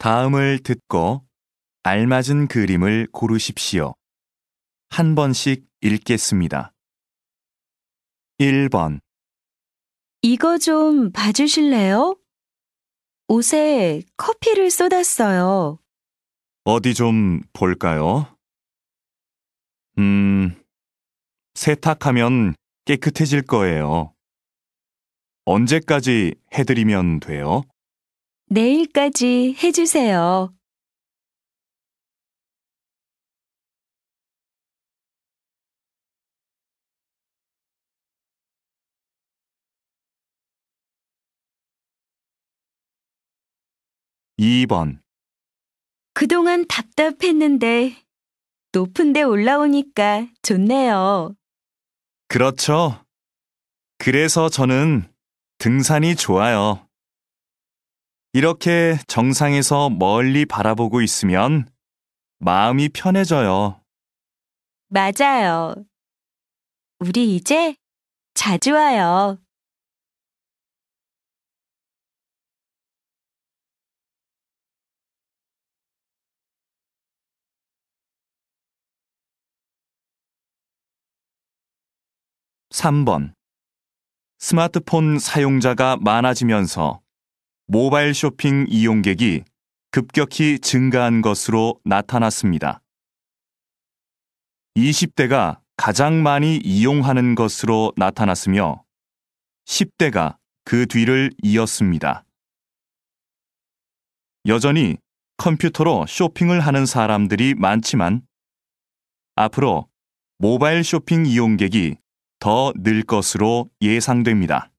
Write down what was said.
다음을 듣고 알맞은 그림을 고르십시오. 한 번씩 읽겠습니다. 1번 이거 좀 봐주실래요? 옷에 커피를 쏟았어요. 어디 좀 볼까요? 음, 세탁하면 깨끗해질 거예요. 언제까지 해드리면 돼요? 내일까지 해주세요. 2번 그동안 답답했는데 높은데 올라오니까 좋네요. 그렇죠. 그래서 저는 등산이 좋아요. 이렇게 정상에서 멀리 바라보고 있으면 마음이 편해져요. 맞아요. 우리 이제 자주 와요. (3번) 스마트폰 사용자가 많아지면서 모바일 쇼핑 이용객이 급격히 증가한 것으로 나타났습니다. 20대가 가장 많이 이용하는 것으로 나타났으며 10대가 그 뒤를 이었습니다. 여전히 컴퓨터로 쇼핑을 하는 사람들이 많지만 앞으로 모바일 쇼핑 이용객이 더 늘 것으로 예상됩니다.